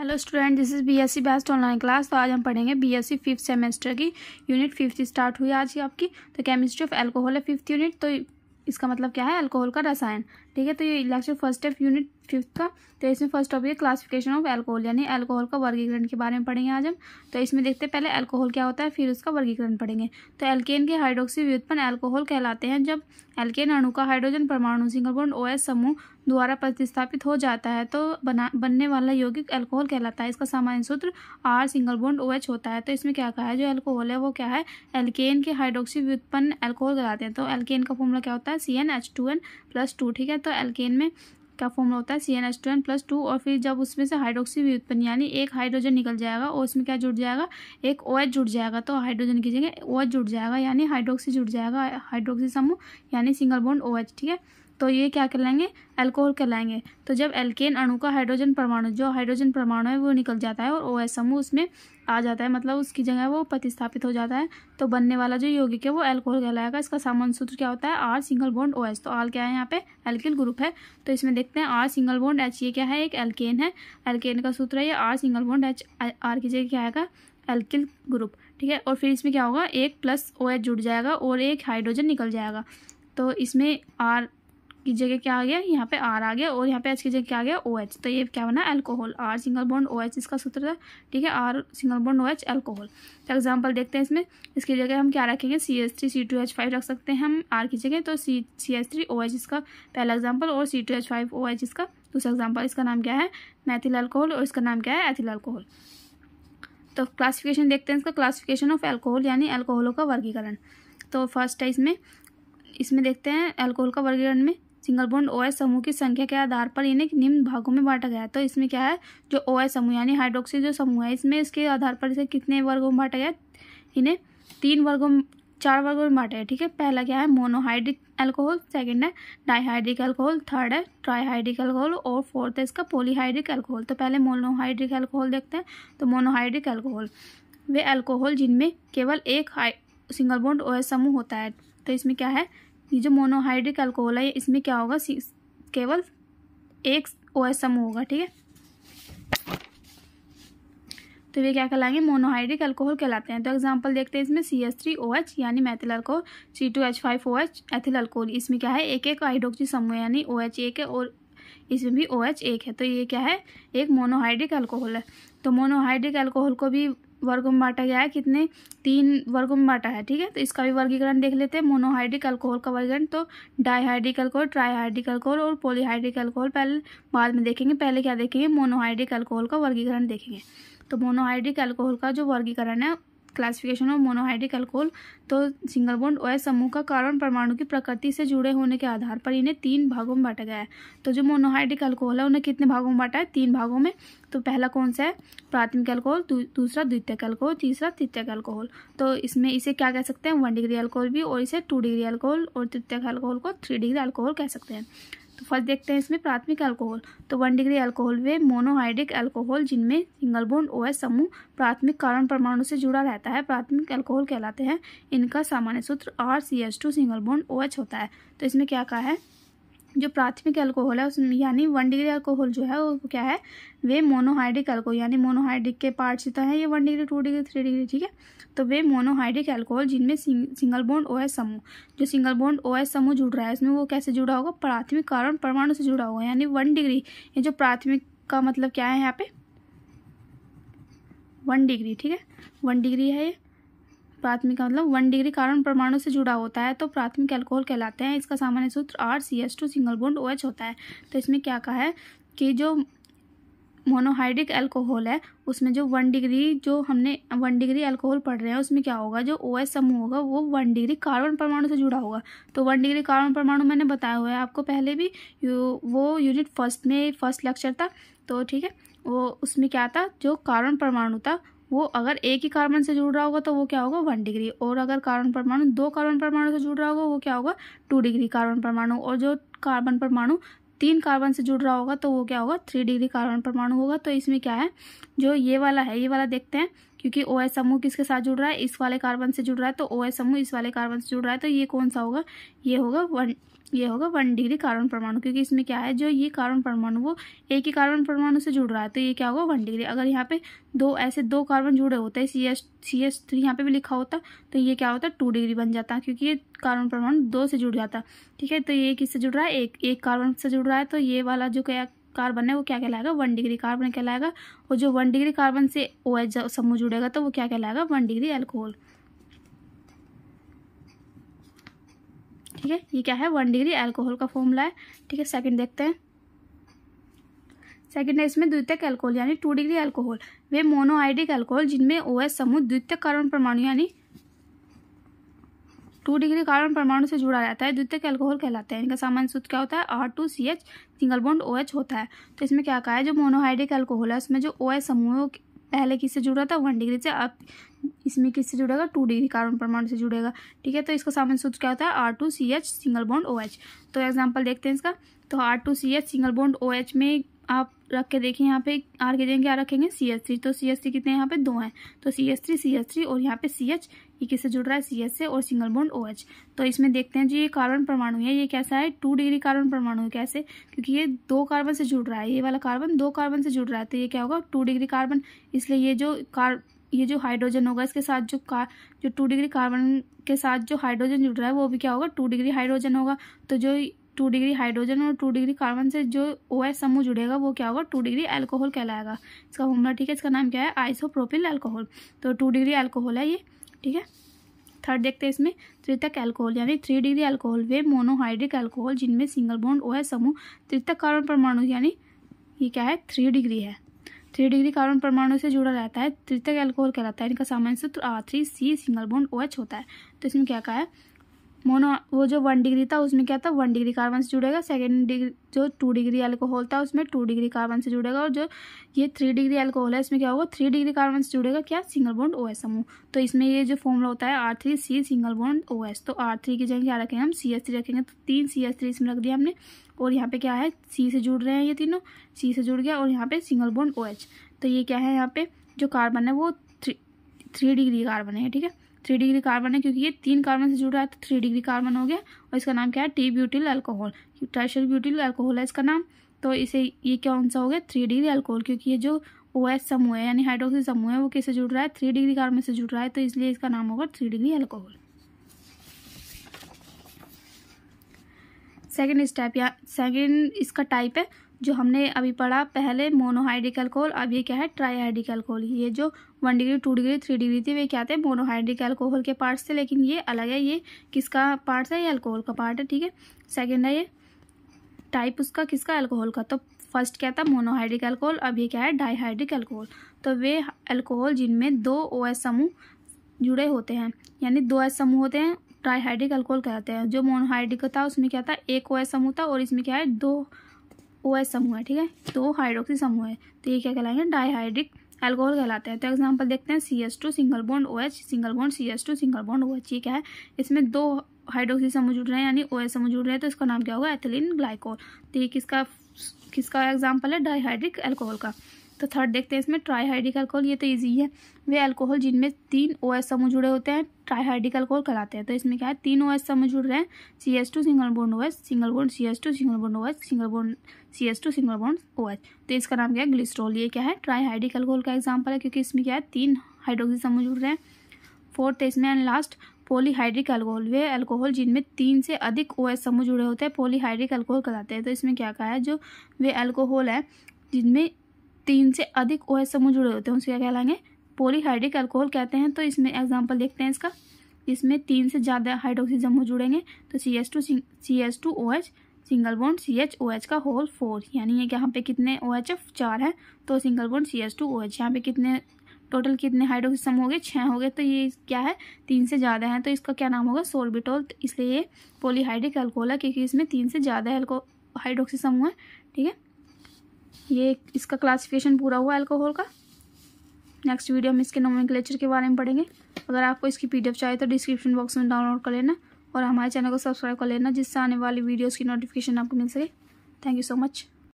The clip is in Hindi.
hello student this is BSc best online class तो आज हम पढ़ेंगे बीएससी फिफ्थ सेमेस्टर की यूनिट फिफ्थ स्टार्ट हुई आज की आपकी तो केमिस्ट्री ऑफ एल्कोहल है फिफ्थ यूनिट तो इसका मतलब क्या है अल्कोहल का रसायन ठीक है तो ये lecture first of unit fifth का तो इसमें फर्स्ट टॉपिक है क्लासिफिकेशन ऑफ एल्कोहल यानी अल्कोहल का वर्गीकरण के बारे में पढ़ेंगे आज हम तो इसमें देखते हैं पहले एल्कोहल क्या होता है फिर उसका वर्गीकरण पढ़ेंगे तो एल्केन के हाइड्रोक्सी व्युत्पन्न एल्कोहल कहलाते हैं जब एल्केन अणु का हाइड्रोजन परमाणु सिंगल बॉन्ड ओएस समूह द्वारा प्रतिस्थापित हो जाता है तो बना बनने वाला यौगिक एल्कोहल कहलाता है इसका सामान्य सूत्र आर सिंगल बॉन्ड एच होता है तो इसमें क्या कहा है जो एल्कोहल है वो क्या है एल्केन के हाइड्रोक्सी व्युत्पन्न एल्कोहल कहलाते हैं तो एल्केन का फॉर्मूला क्या होता है C N H two N plus two ठीक है तो तो एल्केन में क्या फॉर्म होता है C N S two N plus two और फिर जब उसमें से हाइड्रोक्सी उत्पन्न यानी एक हाइड्रोजन निकल जाएगा और उसमें क्या जुड़ जाएगा एक ओ OH एच जुड़ जाएगा तो हाइड्रोजन की जगह ओ OH एच जुड़ जाएगा यानी हाइड्रोक्सी जुड़ जाएगा हाइड्रोक्सी समूह यानी सिंगल बॉन्ड ओ एच ठीक है तो ये क्या कहलाएंगे अल्कोहल कहलाएंगे तो जब एल्केन अणु का हाइड्रोजन परमाणु जो हाइड्रोजन परमाणु है वो निकल जाता है और ओ एस समूह उसमें आ जाता है मतलब उसकी जगह वो प्रतिस्थापित हो जाता है तो बनने वाला जो यौगिक है वो एल्कोहल कहलाएगा इसका सामान्य सूत्र क्या होता है R single bond O S तो आर क्या है यहाँ पे एल्किल ग्रुप है तो इसमें देखते हैं आर सिंगल बॉन्ड एच ये क्या है एक एल्केन है एल्केन का सूत्र है ये R single bond H R की जगह क्या आएगा एल्किल ग्रुप ठीक है और फिर इसमें क्या होगा एक प्लस ओ एच जुड़ जाएगा और एक हाइड्रोजन निकल जाएगा तो इसमें आर की जगह क्या आ गया यहाँ पे आर आ गया और यहाँ पे एच की जगह क्या आ गया ओ एच तो ये क्या बना alcohol R single bond O H इसका सूत्र था ठीक है R single bond O H alcohol तो एग्जाम्पल देखते हैं इसमें इसकी जगह हम क्या रखेंगे C S three C two H five रख सकते हैं हम आर की जगह तो C C S three O H इसका पहला एग्जाम्पल और C two H five O H इसका दूसरा एग्जाम्पल इसका नाम क्या है मैथिल एल्कोहल और इसका नाम क्या है एथिल एल्कोहल तो क्लासिफिकेशन देखते हैं इसका क्लासिफिकेशन ऑफ एल्कोहल यानी एल्कोहलों का वर्गीकरण तो फर्स्ट है इसमें इसमें देखते हैं एल्कोहल का वर्गीकरण में सिंगल बॉन्ड ओ समूह की संख्या के आधार पर इन्हें निम्न भागों में बांटा गया तो इसमें क्या है जो ओ समूह यानी हाइड्रोक्सी जो समूह है इसमें इसके आधार पर इसे कितने वर्गों में बांटा गया इन्हें तीन वर्गों चार वर्गों में बांटा गया ठीक है पहला क्या है मोनोहाइड्रिक अल्कोहल सेकेंड है डाईहाइड्रिक अल्कोहल थर्ड है ट्राईहाइड्रिक अल्कोहल और फोर्थ है इसका पोलीहाइड्रिक अल्कोहल तो पहले मोनोहाइड्रिक अल्कोहल देखते हैं तो मोनोहाइड्रिक अल्कोहल वे अल्कोहल जिनमें केवल एक सिंगल बॉन्ड ओ समूह होता है तो इसमें क्या है ये जो मोनोहाइड्रिक अल्कोहल है इसमें क्या होगा केवल एक ओ एस समूह होगा ठीक है तो ये क्या कहलाएंगे मोनोहाइड्रिक अल्कोहल कहलाते हैं तो एग्जांपल देखते हैं इसमें C S three O H यानी methyl alcohol C two H five O H ethyl alcohol इसमें क्या है एक एक हाइड्रोक्सी समूह यानी ओ एच एक है और इसमें भी ओ एच एक है तो ये क्या है एक मोनोहाइड्रिक अल्कोहल है तो मोनोहाइड्रिक अल्कोहल को भी वर्गों में बांटा गया है कितने तीन वर्गों में बांटा है ठीक है तो इसका भी वर्गीकरण देख लेते हैं मोनोहाइड्रिक अल्कोहल का वर्गीकरण तो डाईहाइड्रिक अल्कोहल ट्राईहाइड्रिक अल्कोहल और पोलीहाइड्रिक अल्कोहल पहले बाद में देखेंगे पहले क्या देखेंगे मोनोहाइड्रिक अल्कोहल का वर्गीकरण देखेंगे तो मोनोहाइड्रिक अल्कोहल का जो वर्गीकरण है क्लासिफिकेशन ऑफ मोनोहाइड्रिक अल्कोहल तो सिंगल बॉन्ड ओएस समूह का कार्बन परमाणु की प्रकृति से जुड़े होने के आधार पर इन्हें तीन भागों में बांटा गया है तो जो मोनोहाइड्रिक अल्कोहल है उन्हें कितने भागों में बांटा है तीन भागों में तो पहला कौन सा है प्राथमिक अल्कोहल दूसरा द्वितीयक अल्कोहल तीसरा तृतीयक अल्कोहल तो इसमें इसे क्या कह सकते हैं वन डिग्री अल्कोहल भी और इसे टू डिग्री अल्कोहल और तृतीयक अल्कोहल को थ्री डिग्री अल्कोहल कह सकते हैं तो फर्स्ट देखते हैं इसमें प्राथमिक अल्कोहल तो वन डिग्री अल्कोहल वे मोनोहाइड्रिक अल्कोहल जिनमें सिंगल बोन्ड ओ समूह प्राथमिक कारण परमाणु से जुड़ा रहता है प्राथमिक अल्कोहल कहलाते हैं इनका सामान्य सूत्र R C H two single bond O H होता है तो इसमें क्या कहा है जो प्राथमिक अल्कोहल है उस यानी वन डिग्री अल्कोहल जो है वो क्या है वे मोनोहाइड्रिक अल्कोहल यानी मोनोहाइड्रिक के पार्ट्स होता है ये one degree two degree three degree ठीक है तो वे मोनोहाइड्रिक अल्कोहल जिनमें सिंग, सिंगल बॉन्ड ओएस समूह जो सिंगल बॉन्ड ओएस समूह जुड़ रहा है उसमें वो कैसे जुड़ा होगा प्राथमिक कारण परमाणु से जुड़ा होगा यानी वन डिग्री ये जो प्राथमिक का मतलब क्या है यहाँ पे वन डिग्री ठीक है वन डिग्री है ये प्राथमिक मतलब वन डिग्री कार्बन परमाणु से जुड़ा होता है तो प्राथमिक अल्कोहल कहलाते हैं इसका सामान्य सूत्र R C S two single bond O H होता है तो इसमें क्या कहा है कि जो मोनोहाइड्रिक अल्कोहल है उसमें जो वन डिग्री जो हमने वन डिग्री अल्कोहल पढ़ रहे हैं उसमें क्या होगा जो ओ एस समूह होगा वो वन डिग्री कार्बन परमाणु से जुड़ा होगा तो वन डिग्री कार्बन परमाणु मैंने बताया हुआ है आपको पहले भी यू, वो यूनिट फर्स्ट में फर्स्ट लेक्चर था तो ठीक है वो उसमें क्या था जो कार्बन परमाणु था वो अगर एक ही कार्बन से जुड़ रहा होगा तो वो क्या होगा वन डिग्री और अगर कार्बन परमाणु दो कार्बन परमाणु से जुड़ रहा होगा वो क्या होगा टू डिग्री कार्बन परमाणु और जो कार्बन परमाणु तीन कार्बन से जुड़ रहा होगा तो वो क्या होगा थ्री डिग्री कार्बन परमाणु होगा तो इसमें क्या है जो ये वाला है ये वाला देखते हैं क्योंकि ओ एस समूह किसके साथ जुड़ रहा है इस वाले कार्बन से जुड़ रहा है तो ओ एस समूह इस वाले कार्बन से जुड़ रहा है तो ये कौन सा होगा ये होगा वन ये होगा वन डिग्री कार्बन परमाणु क्योंकि इसमें क्या है जो ये कार्बन परमाणु वो एक ही कार्बन परमाणु से जुड़ रहा है तो ये क्या होगा वन डिग्री अगर यहाँ पे दो ऐसे दो कार्बन जुड़े होते हैं C S C S three यहाँ पे भी लिखा होता तो ये क्या होता टू डिग्री बन जाता क्योंकि ये कार्बन परमाणु दो से जुड़ जाता ठीक है तो ये किससे जुड़ रहा है एक एक कार्बन से जुड़ रहा है तो ये वाला जो क्या कार्बन है वो क्या कहलाएगा वन डिग्री कार्बन कहलाएगा और जो वन डिग्री कार्बन से ओ एच समूह जुड़ेगा तो वो क्या कहलाएगा वन डिग्री एल्कोहल ठीक है ये क्या है वन डिग्री एल्कोहल का फॉर्मूला है ठीक है सेकंड देखते हैं सेकंड है इसमें द्वितीयक एल्कोहल यानी टू डिग्री एल्कोहल वे मोनोआइडिक एल्कोहल जिनमें ओ एच समूह द्वितीय कार्बन परमाणु यानी टू डिग्री कार्बन परमाणु से जुड़ा रहता है द्वितीय अल्कोहल कहलाते हैं इनका सामान्य सूत्र क्या होता है R two C H single bond O H होता है तो इसमें क्या कहा है जो मोनोहाइड्रिक अल्कोहल है उसमें जो ओ एच समूह पहले किससे जुड़ा था वन डिग्री से अब इसमें किससे जुड़ेगा टू डिग्री कार्बन परमाणु से जुड़ेगा ठीक है तो इसका सामान्य सूत्र क्या होता है R two C H single bond O H तो एग्जाम्पल देखते हैं इसका तो R two C H single bond O H में आप रख के देखें यहाँ पे आर के जगह क्या रखेंगे सी एस थ्री तो सी एस थ्री कितने यहाँ पे दो हैं तो C S three C S three और यहाँ पे सी एच ये किससे जुड़ रहा है सी एच से और सिंगल बॉन्ड ओ एच तो इसमें देखते हैं जो ये कार्बन परमाणु है ये कैसा है टू डिग्री कार्बन परमाणु है कैसे क्योंकि ये दो कार्बन से जुड़ रहा है ये वाला कार्बन दो कार्बन से जुड़ रहा है तो ये क्या होगा टू डिग्री कार्बन इसलिए ये जो कार ये जो हाइड्रोजन होगा इसके साथ जो कार जो टू डिग्री कार्बन के साथ जो हाइड्रोजन जुड़ रहा है वो भी क्या होगा टू डिग्री हाइड्रोजन होगा तो जो टू डिग्री हाइड्रोजन और टू डिग्री कार्बन से जो ओ एस समूह जुड़ेगा वो क्या होगा टू डिग्री एल्कोहल कहलाएगा इसका होमरा ठीक है इसका नाम क्या है आइसोप्रोपिल एल्कोहल तो टू डिग्री एल्कोहल है ये ठीक है थर्ड देखते हैं इसमें त्रितक एल्कोहल यानी थ्री डिग्री एल्कोहल वे मोनोहाइड्रिक एल्कोहल जिनमें सिंगल बॉन्ड ओ एस समूह त्रितक कार्बन परमाणु यानी ये क्या है थ्री डिग्री है थ्री डिग्री कार्बन परमाणु से जुड़ा रहता है तृतक एल्कोहल कहलाता है इनका सामान्य सूत्र R three C single bond O H होता है तो इसमें क्या कहा है मोनो वो जो वन डिग्री था उसमें क्या था वन डिग्री कार्बन से जुड़ेगा सेकेंड डिग्री जो टू डिग्री एल्कोहल था उसमें टू डिग्री कार्बन से जुड़ेगा और जो ये थ्री डिग्री एल्कोहल है इसमें क्या होगा थ्री डिग्री कार्बन से जुड़ेगा क्या सिंगल बॉन्ड ओ एस समूह तो इसमें ये जो फॉर्मूला होता है R three C single bond O S तो आर थ्री की जगह क्या रखेंगे हम सी एस थ्री रखेंगे तो तीन सी एस थ्री इसमें रख दिया हमने और यहाँ पे क्या है सी से जुड़ रहे हैं ये तीनों सी से जुड़ गया और यहाँ पे सिंगल बॉन्ड ओ एच तो ये क्या है यहाँ पे जो कार्बन है वो थ्री थ्री डिग्री कार्बन है ठीक है थ्री डिग्री कार्बन है क्योंकि ये तीन कार्बन से जुड़ रहा है तो थ्री डिग्री कार्बन हो गया और इसका नाम क्या है T butyl alcohol tertiary butyl alcohol है इसका नाम तो इसे ये कौन सा हो गया थ्री डिग्री अल्कोहल क्योंकि ये जो ओ एस समूह है यानी हाइड्रोक्सी समूह है वो किससे जुड़ रहा है थ्री डिग्री कार्बन से जुड़ रहा है तो इसलिए इसका नाम होगा three degree alcohol second step या सेकेंड इसका टाइप है जो हमने अभी पढ़ा पहले मोनोहाइड्रिक अल्कोहल अब ये क्या है ट्राईहाइड्रिक अल्कोहल ये जो one degree two degree three degree थे वे क्या थे मोनोहाइड्रिक अल्कोहल के पार्ट्स थे लेकिन ये अलग है ये किसका पार्ट्स है ये अल्कोहल का पार्ट है ठीक है सेकेंड है ये टाइप उसका किसका अल्कोहल का तो फर्स्ट क्या था मोनोहाइड्रिक अल्कोहल अब ये क्या है डाईहाइड्रिक अल्कोहल तो वे अल्कोहल जिनमें दो ओ एस समूह जुड़े होते हैं यानी दो एस समूह होते हैं ट्राईहाइड्रिक अल्कोहल कहते हैं जो मोनोहाइड्रिक था उसमें क्या था एक ओ एस समूह था और इसमें क्या है दो ओ एस समूह है ठीक है दो तो हाइड्रोक्सी समूह है तो ये क्या कहलाएंगे डाईहाइड्रिक एल्कोहल कहलाते हैं तो एग्जाम्पल देखते हैं C S two single bond O H single bond C S two single bond O H ये क्या है इसमें दो हाइड्रोक्सी समूह जुड़ रहे हैं यानी ओ एस समूह जुड़ रहे हैं तो इसका नाम क्या होगा एथिलीन ग्लाइकोल तो ये किसका किसका एग्जाम्पल है डाईहाइड्रिक एल्कोहल का तो थर्ड देखते हैं इसमें ट्राईहाइड्रिक अल्कोहल ये तो ईजी है वे अल्कोहल जिनमें तीन ओ एस समूह जुड़े होते हैं ट्राईहाइड्रिक अल्कोहल कराते हैं तो इसमें क्या है तीन ओ एस समूह जुड़ रहे हैं C S two single bond O S single bond C S two single bond O S single bond C S two single bond O H तो इसका नाम क्या है ग्लिस्ट्रोल ये क्या है ट्राईहाइड्रिक अल्कोहल का एग्जाम्पल है क्योंकि इसमें क्या है तीन हाइड्रोक्सी समूह जुड़ रहे हैं फोर्थ इसमें एंड लास्ट पोलीहाइड्रिक अल्कोहल वे अल्कोहल जिनमें तीन से अधिक ओ एस समूह जुड़े होते हैं पोलीहाइड्रिक अल्कोहल कहलाते हैं तो इसमें क्या कहा है जो वे अल्कोहल है जिनमें तीन से अधिक ओ एस समूह जुड़े होते हैं उसे क्या कहलाएंगे पोलीहाइड्रिक अल्कोहल कहते हैं तो इसमें एग्जाम्पल देखते हैं इसका इसमें तीन से ज़्यादा हाइड्रोक्सी समूह जुड़ेंगे तो C S two C S two O H single bond C H O H का होल फोर यानी ये यहाँ पे कितने ओ एच एफ चार है तो single bond C S two O H यहाँ पे कितने टोटल कितने हाइड्रोक्सी समूह हो गए छः हो गए तो ये क्या है तीन से ज़्यादा है तो इसका क्या नाम होगा सोलबिटोल इसलिए ये पोलीहाइड्रिक अल्कोहल है क्योंकि इसमें तीन से ज़्यादा हाइड्रोक्सी समूह है ठीक है ये इसका क्लासिफिकेशन पूरा हुआ अल्कोहल का नेक्स्ट वीडियो हम इसके नोमिक्लेचर के बारे में पढ़ेंगे अगर आपको इसकी पी चाहिए तो डिस्क्रिप्शन बॉक्स में डाउनलोड कर लेना और हमारे चैनल को सब्सक्राइब कर लेना जिससे आने वाली वीडियोज़ की नोटिफिकेशन आपको मिल सके थैंक यू सो मच